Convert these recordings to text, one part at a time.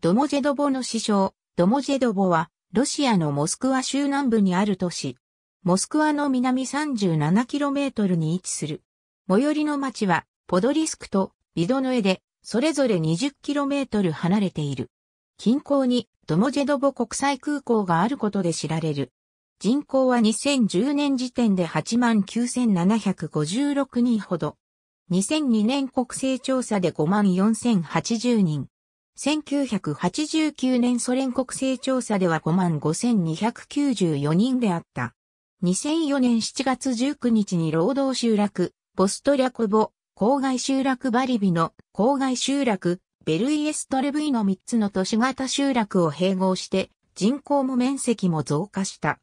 ドモジェドボの師匠、ドモジェドボは、ロシアのモスクワ州南部にある都市、モスクワの南 37km に位置する。最寄りの町は、ポドリスクとビドノエで、それぞれ 20km 離れている。近郊に、ドモジェドボ国際空港があることで知られる。人口は2010年時点で89,756人ほど。2002年国勢調査で54,080人。1989年ソ連国勢調査では55,294人であった。2004年7月19日に労働集落、ポストリャコボ、郊外集落バリビの郊外集落、ベルイエストレブイの3つの都市型集落を併合して人口も面積も増加した。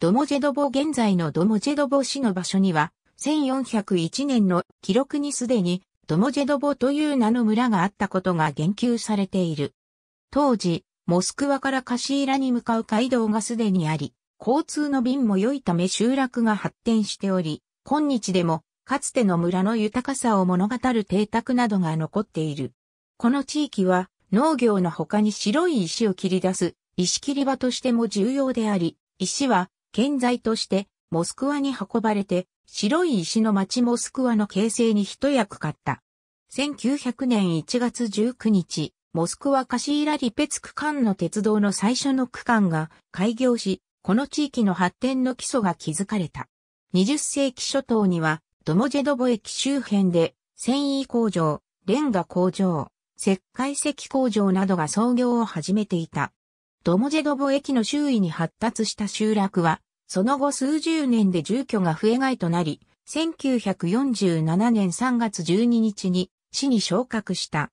ドモジェドボ現在のドモジェドボ市の場所には1401年の記録にすでにドモジェドボという名の村があったことが言及されている。当時、モスクワからカシーラに向かう街道がすでにあり、交通の便も良いため集落が発展しており、今日でもかつての村の豊かさを物語る邸宅などが残っている。この地域は農業の他に白い石を切り出す石切り場としても重要であり、石は建材としてモスクワに運ばれて白い石の町モスクワの形成に一役買った。1900年1月19日、モスクワカシーラリペツク間の鉄道の最初の区間が開業し、この地域の発展の基礎が築かれた。20世紀初頭には、ドモジェドボ駅周辺で、繊維工場、レンガ工場、石灰石工場などが創業を始めていた。ドモジェドボ駅の周囲に発達した集落は、その後数十年で住居が増え替えとなり、1947年3月12日に市に昇格した。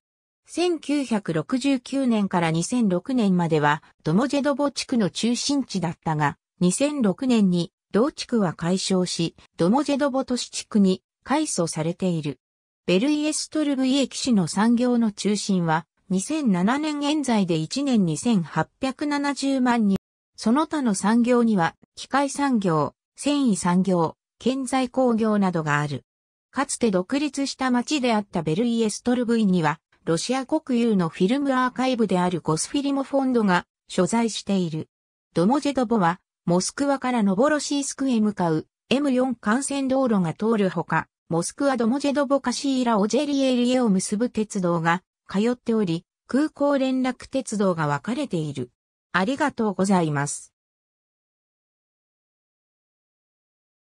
1969年から2006年までは、ドモジェドボ地区の中心地だったが、2006年に同地区は解消し、ドモジェドボ都市地区に改組されている。ベルイエストルブイ駅市の産業の中心は、2007年現在で1年2870万人。その他の産業には機械産業、繊維産業、建材工業などがある。かつて独立した町であったベルイエストルブイには、ロシア国有のフィルムアーカイブであるゴスフィリモフォンドが所在している。ドモジェドボは、モスクワからノボロシースクへ向かう M4 幹線道路が通るほか、モスクワドモジェドボカシーラオジェリエリエを結ぶ鉄道が通っており、空港連絡鉄道が分かれている。ありがとうございます。